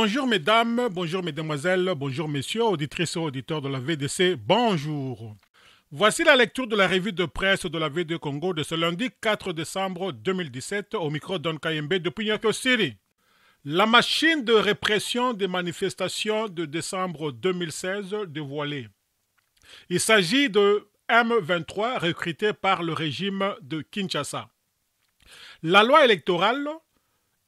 Bonjour mesdames, bonjour mesdemoiselles, bonjour messieurs, auditrices et auditeurs de la VDC, bonjour. Voici la lecture de la revue de presse de la VDC Congo de ce lundi 4 décembre 2017 au micro d'On de depuis City. La machine de répression des manifestations de décembre 2016 dévoilée. Il s'agit de M23 recruté par le régime de Kinshasa. La loi électorale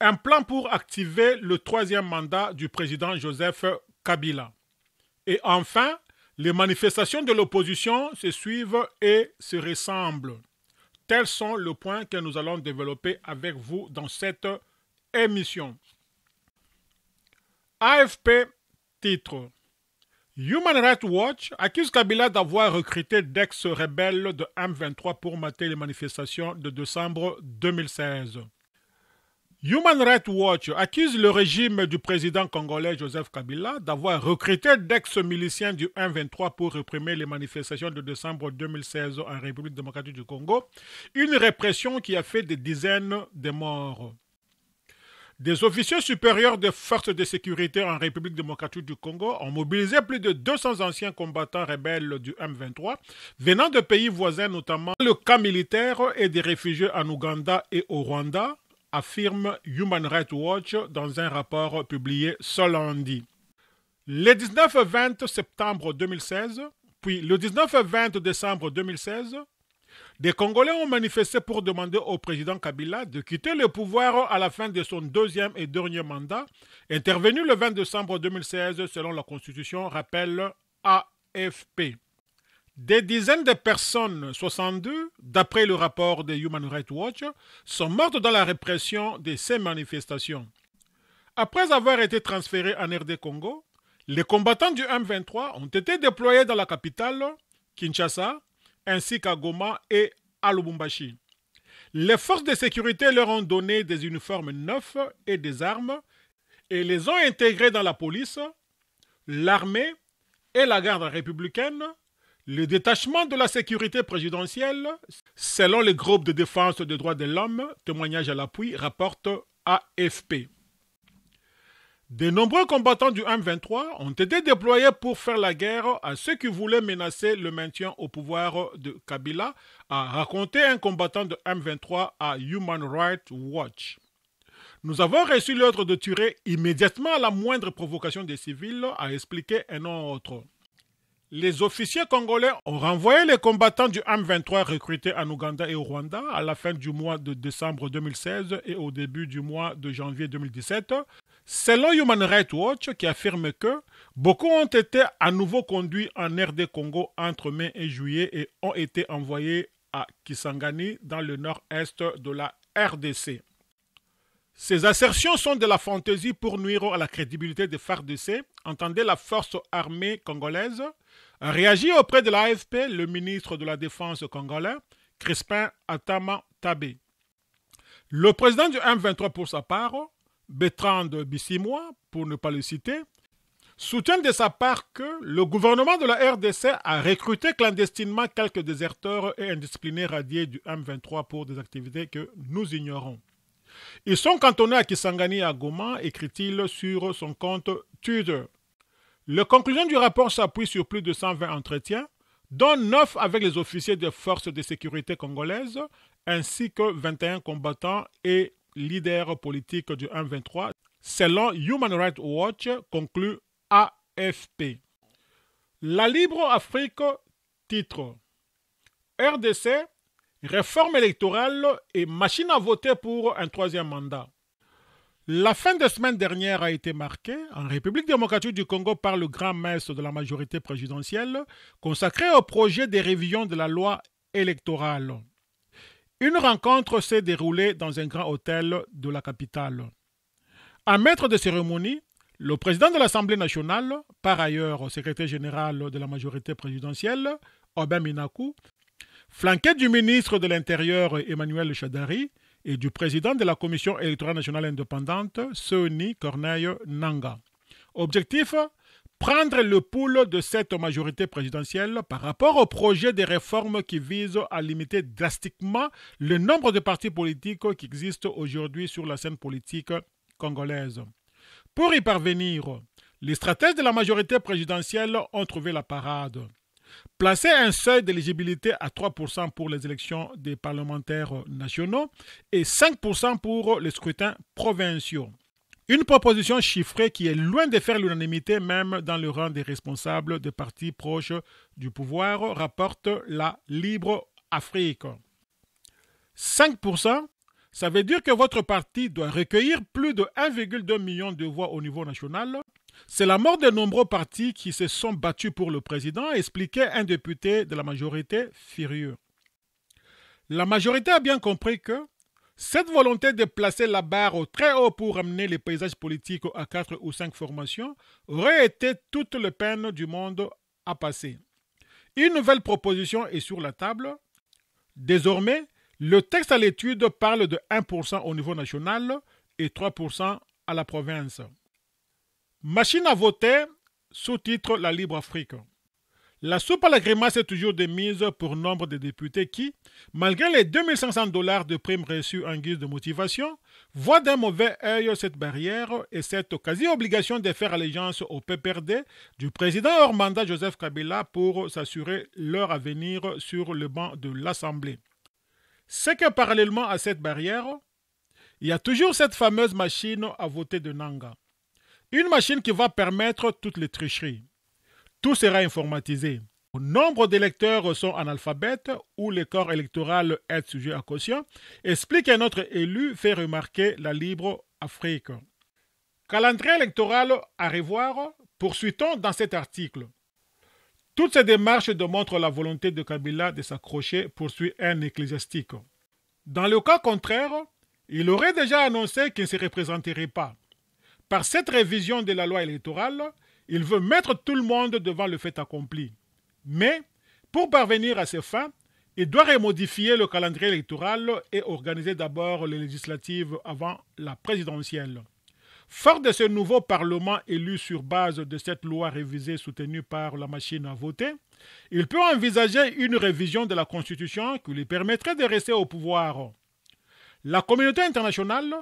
un plan pour activer le troisième mandat du président Joseph Kabila. Et enfin, les manifestations de l'opposition se suivent et se ressemblent. Tels sont les points que nous allons développer avec vous dans cette émission. AFP titre Human Rights Watch accuse Kabila d'avoir recruté d'ex-rebelles de M23 pour mater les manifestations de décembre 2016. Human Rights Watch accuse le régime du président congolais Joseph Kabila d'avoir recruté d'ex-miliciens du m 23 pour réprimer les manifestations de décembre 2016 en République démocratique du Congo, une répression qui a fait des dizaines de morts. Des officiers supérieurs des forces de sécurité en République démocratique du Congo ont mobilisé plus de 200 anciens combattants rebelles du M23 venant de pays voisins, notamment le camp militaire et des réfugiés en Ouganda et au Rwanda, affirme Human Rights Watch dans un rapport publié ce lundi. Le 19 20 septembre 2016, puis le 19 20 décembre 2016, des Congolais ont manifesté pour demander au président Kabila de quitter le pouvoir à la fin de son deuxième et dernier mandat, intervenu le 20 décembre 2016 selon la Constitution, rappelle AFP. Des dizaines de personnes, 62, d'après le rapport de Human Rights Watch, sont mortes dans la répression de ces manifestations. Après avoir été transférés en RD Congo, les combattants du M23 ont été déployés dans la capitale, Kinshasa, ainsi qu'à Goma et à Lubumbashi. Les forces de sécurité leur ont donné des uniformes neufs et des armes et les ont intégrés dans la police, l'armée et la garde républicaine le détachement de la sécurité présidentielle, selon les groupes de défense des droits de l'homme, témoignage à l'appui, rapporte AFP. De nombreux combattants du M23 ont été déployés pour faire la guerre à ceux qui voulaient menacer le maintien au pouvoir de Kabila, a raconté un combattant de M23 à Human Rights Watch. Nous avons reçu l'ordre de tuer immédiatement à la moindre provocation des civils, a expliqué un autre. Les officiers congolais ont renvoyé les combattants du M23 recrutés en Ouganda et au Rwanda à la fin du mois de décembre 2016 et au début du mois de janvier 2017, selon Human Rights Watch qui affirme que beaucoup ont été à nouveau conduits en RD Congo entre mai et juillet et ont été envoyés à Kisangani dans le nord-est de la RDC. Ces assertions sont de la fantaisie pour nuire à la crédibilité des FARDC. Entendez la force armée congolaise. Réagit auprès de l'AFP le ministre de la Défense congolais, Crispin Atama Tabé. Le président du M23 pour sa part, Bertrand Bissimoua, pour ne pas le citer, soutient de sa part que le gouvernement de la RDC a recruté clandestinement quelques déserteurs et indisciplinés radiés du M23 pour des activités que nous ignorons. Ils sont cantonnés à Kisangani à Goma, écrit-il sur son compte Twitter. Les conclusions du rapport s'appuient sur plus de 120 entretiens, dont 9 avec les officiers des forces de sécurité congolaises, ainsi que 21 combattants et leaders politiques du 1-23, selon Human Rights Watch, conclut AFP. La Libre Afrique titre RDC réforme électorale et machine à voter pour un troisième mandat. La fin de semaine dernière a été marquée en République démocratique du Congo par le grand maître de la majorité présidentielle consacré au projet de révision de la loi électorale. Une rencontre s'est déroulée dans un grand hôtel de la capitale. À maître de cérémonie, le président de l'Assemblée nationale, par ailleurs secrétaire général de la majorité présidentielle, Aubin Minakou, flanqué du ministre de l'Intérieur Emmanuel Chadari et du président de la Commission électorale nationale indépendante, Sony Corneille Nanga. Objectif Prendre le pouls de cette majorité présidentielle par rapport au projet de réformes qui vise à limiter drastiquement le nombre de partis politiques qui existent aujourd'hui sur la scène politique congolaise. Pour y parvenir, les stratèges de la majorité présidentielle ont trouvé la parade placer un seuil d'éligibilité à 3% pour les élections des parlementaires nationaux et 5% pour les scrutins provinciaux. Une proposition chiffrée qui est loin de faire l'unanimité même dans le rang des responsables de partis proches du pouvoir, rapporte la Libre Afrique. 5%, ça veut dire que votre parti doit recueillir plus de 1,2 million de voix au niveau national c'est la mort de nombreux partis qui se sont battus pour le président, expliquait un député de la majorité furieux. La majorité a bien compris que cette volonté de placer la barre au très haut pour amener les paysages politiques à quatre ou cinq formations aurait été toute la peine du monde à passer. Une nouvelle proposition est sur la table. Désormais, le texte à l'étude parle de 1% au niveau national et 3% à la province. Machine à voter, sous-titre La Libre Afrique. La soupe à la grimace est toujours démise pour nombre de députés qui, malgré les 2500 dollars de primes reçues en guise de motivation, voient d'un mauvais œil cette barrière et cette quasi-obligation de faire allégeance au PPRD du président Ormanda Joseph Kabila pour s'assurer leur avenir sur le banc de l'Assemblée. C'est que parallèlement à cette barrière, il y a toujours cette fameuse machine à voter de Nanga. Une machine qui va permettre toutes les tricheries. Tout sera informatisé. Nombre d'électeurs sont analphabètes ou les corps électoral est sujet à caution, explique un autre élu, fait remarquer la Libre Afrique. Calendrier électoral à revoir, poursuit-on dans cet article. Toutes ces démarches démontrent la volonté de Kabila de s'accrocher, poursuit un ecclésiastique. Dans le cas contraire, il aurait déjà annoncé qu'il ne se représenterait pas. Par cette révision de la loi électorale, il veut mettre tout le monde devant le fait accompli. Mais, pour parvenir à ses fins, il doit remodifier le calendrier électoral et organiser d'abord les législatives avant la présidentielle. Fort de ce nouveau Parlement élu sur base de cette loi révisée soutenue par la machine à voter, il peut envisager une révision de la Constitution qui lui permettrait de rester au pouvoir. La communauté internationale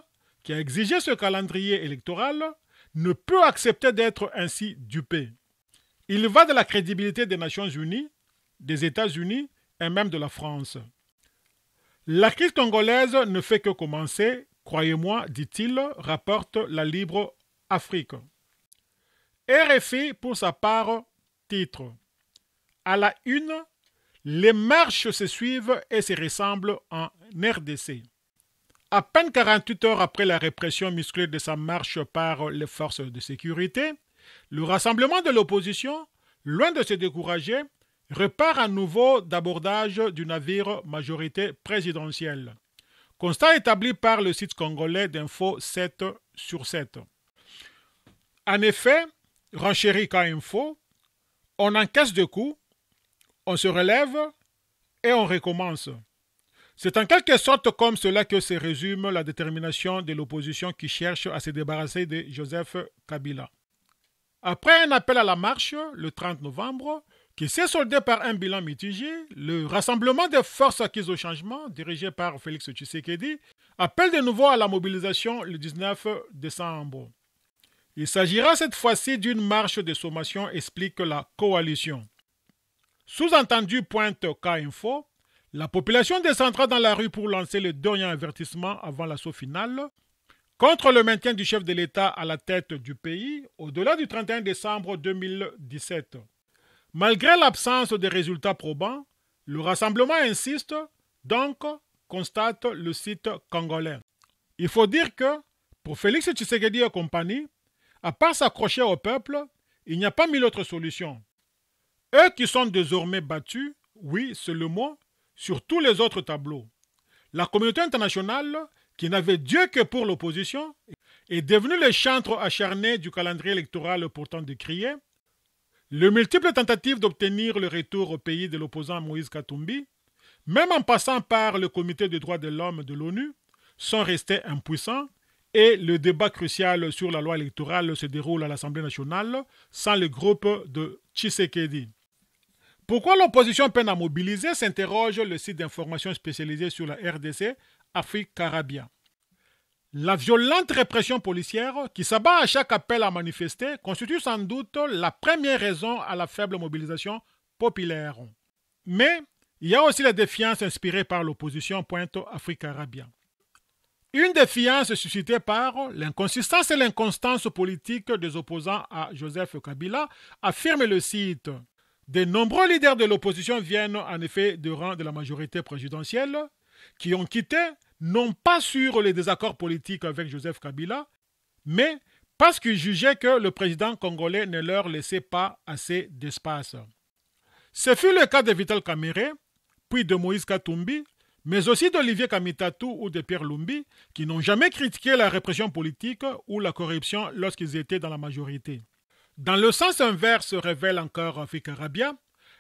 qui a exigé ce calendrier électoral, ne peut accepter d'être ainsi dupé. Il va de la crédibilité des Nations Unies, des États-Unis et même de la France. La crise congolaise ne fait que commencer, croyez-moi, dit-il, rapporte la Libre Afrique. RFI, pour sa part, titre. À la une, les marches se suivent et se ressemblent en RDC. À peine 48 heures après la répression musclée de sa marche par les forces de sécurité, le rassemblement de l'opposition, loin de se décourager, repart à nouveau d'abordage du navire majorité présidentielle. Constat établi par le site congolais d'Info 7 sur 7. En effet, renchéri Info, on encaisse deux coups, on se relève et on recommence. C'est en quelque sorte comme cela que se résume la détermination de l'opposition qui cherche à se débarrasser de Joseph Kabila. Après un appel à la marche le 30 novembre, qui s'est soldé par un bilan mitigé, le Rassemblement des forces acquises au changement, dirigé par Félix Tshisekedi, appelle de nouveau à la mobilisation le 19 décembre. Il s'agira cette fois-ci d'une marche de sommation, explique la coalition. Sous-entendu pointe K-Info, la population descendra dans la rue pour lancer le dernier avertissement avant l'assaut final contre le maintien du chef de l'État à la tête du pays au-delà du 31 décembre 2017. Malgré l'absence de résultats probants, le rassemblement insiste, donc constate le site congolais. Il faut dire que, pour Félix Tshisekedi et compagnie, à part s'accrocher au peuple, il n'y a pas mille autres solutions. Eux qui sont désormais battus, oui, c'est le mot, sur tous les autres tableaux. La communauté internationale, qui n'avait Dieu que pour l'opposition, est devenue le chantre acharné du calendrier électoral pourtant décrié. Les multiples tentatives d'obtenir le retour au pays de l'opposant Moïse Katumbi, même en passant par le comité des droits de l'homme de l'ONU, sont restées impuissants et le débat crucial sur la loi électorale se déroule à l'Assemblée nationale sans le groupe de Tshisekedi. Pourquoi l'opposition peine à mobiliser s'interroge le site d'information spécialisé sur la RDC, Afrique Carabia. La violente répression policière qui s'abat à chaque appel à manifester constitue sans doute la première raison à la faible mobilisation populaire. Mais il y a aussi la défiance inspirée par l'opposition pointe Afrique Arabia. Une défiance suscitée par l'inconsistance et l'inconstance politique des opposants à Joseph Kabila, affirme le site. De nombreux leaders de l'opposition viennent en effet du rang de la majorité présidentielle, qui ont quitté, non pas sur les désaccords politiques avec Joseph Kabila, mais parce qu'ils jugeaient que le président congolais ne leur laissait pas assez d'espace. Ce fut le cas de Vital Kamere, puis de Moïse Katumbi, mais aussi d'Olivier Kamitatou ou de Pierre Lumbi, qui n'ont jamais critiqué la répression politique ou la corruption lorsqu'ils étaient dans la majorité. Dans le sens inverse, révèle encore Afrique Arabia,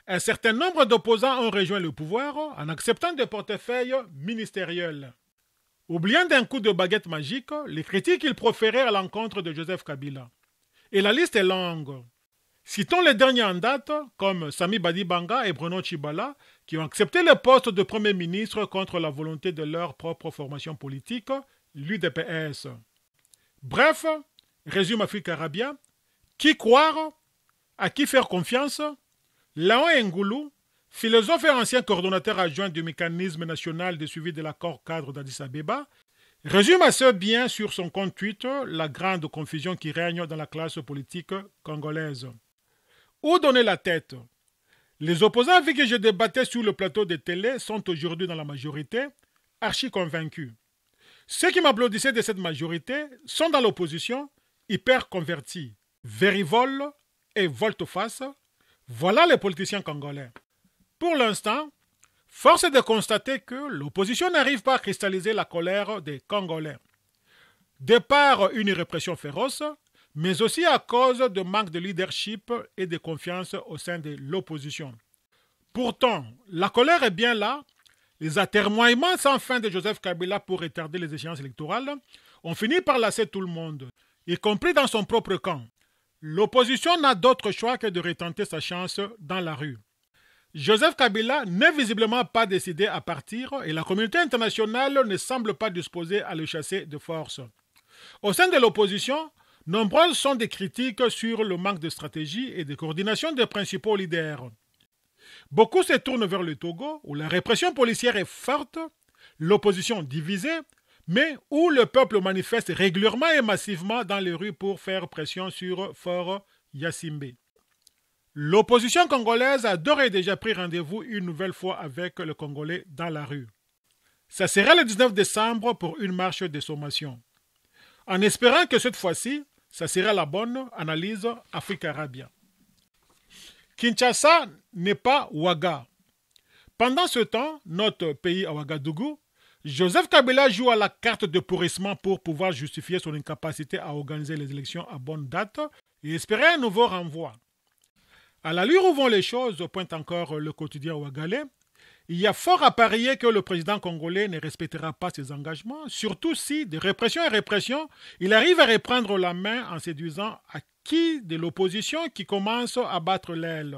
un certain nombre d'opposants ont rejoint le pouvoir en acceptant des portefeuilles ministériels. Oubliant d'un coup de baguette magique les critiques qu'ils proféraient à l'encontre de Joseph Kabila. Et la liste est longue. Citons les derniers en date, comme Sami Badibanga et Bruno Chibala, qui ont accepté le poste de Premier ministre contre la volonté de leur propre formation politique, l'UDPS. Bref, résume Afrique Arabia, qui croire À qui faire confiance Lao Ngoulou, philosophe et ancien coordonnateur adjoint du mécanisme national de suivi de l'accord cadre d'Addis Abeba, résume assez bien sur son compte Twitter la grande confusion qui règne dans la classe politique congolaise. Où donner la tête Les opposants avec qui je débattais sur le plateau de télé sont aujourd'hui dans la majorité, archi convaincus. Ceux qui m'applaudissaient de cette majorité sont dans l'opposition, hyper convertis. Vérivole et volte-face, voilà les politiciens congolais. Pour l'instant, force est de constater que l'opposition n'arrive pas à cristalliser la colère des Congolais. De par une répression féroce, mais aussi à cause de manque de leadership et de confiance au sein de l'opposition. Pourtant, la colère est bien là. Les atermoiements sans fin de Joseph Kabila pour retarder les échéances électorales ont fini par lasser tout le monde, y compris dans son propre camp. L'opposition n'a d'autre choix que de retenter sa chance dans la rue. Joseph Kabila n'est visiblement pas décidé à partir et la communauté internationale ne semble pas disposée à le chasser de force. Au sein de l'opposition, nombreuses sont des critiques sur le manque de stratégie et de coordination des principaux leaders. Beaucoup se tournent vers le Togo où la répression policière est forte, l'opposition divisée mais où le peuple manifeste régulièrement et massivement dans les rues pour faire pression sur Fort Yassimbe. L'opposition congolaise a d'ores et déjà pris rendez-vous une nouvelle fois avec le Congolais dans la rue. Ça sera le 19 décembre pour une marche de sommation. En espérant que cette fois-ci, ça sera la bonne analyse Afrique-Arabia. Kinshasa n'est pas Ouaga. Pendant ce temps, notre pays à Ouagadougou Joseph Kabila joue à la carte de pourrissement pour pouvoir justifier son incapacité à organiser les élections à bonne date et espérer un nouveau renvoi. À l'allure où vont les choses, pointe encore le quotidien Ouagalais, il y a fort à parier que le président congolais ne respectera pas ses engagements, surtout si, de répression en répression, il arrive à reprendre la main en séduisant à qui de l'opposition qui commence à battre l'aile.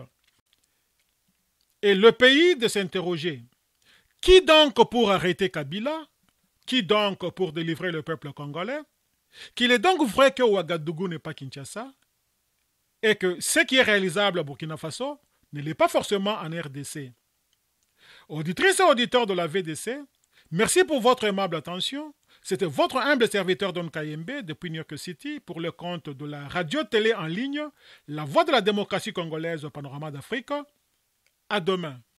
Et le pays de s'interroger. Qui donc pour arrêter Kabila Qui donc pour délivrer le peuple congolais Qu'il est donc vrai que Ouagadougou n'est pas Kinshasa et que ce qui est réalisable à Burkina Faso ne l'est pas forcément en RDC. Auditrices et auditeurs de la VDC, merci pour votre aimable attention. C'était votre humble serviteur Don Kayembe depuis New York City pour le compte de la radio-télé en ligne La Voix de la démocratie congolaise au panorama d'Afrique. À demain.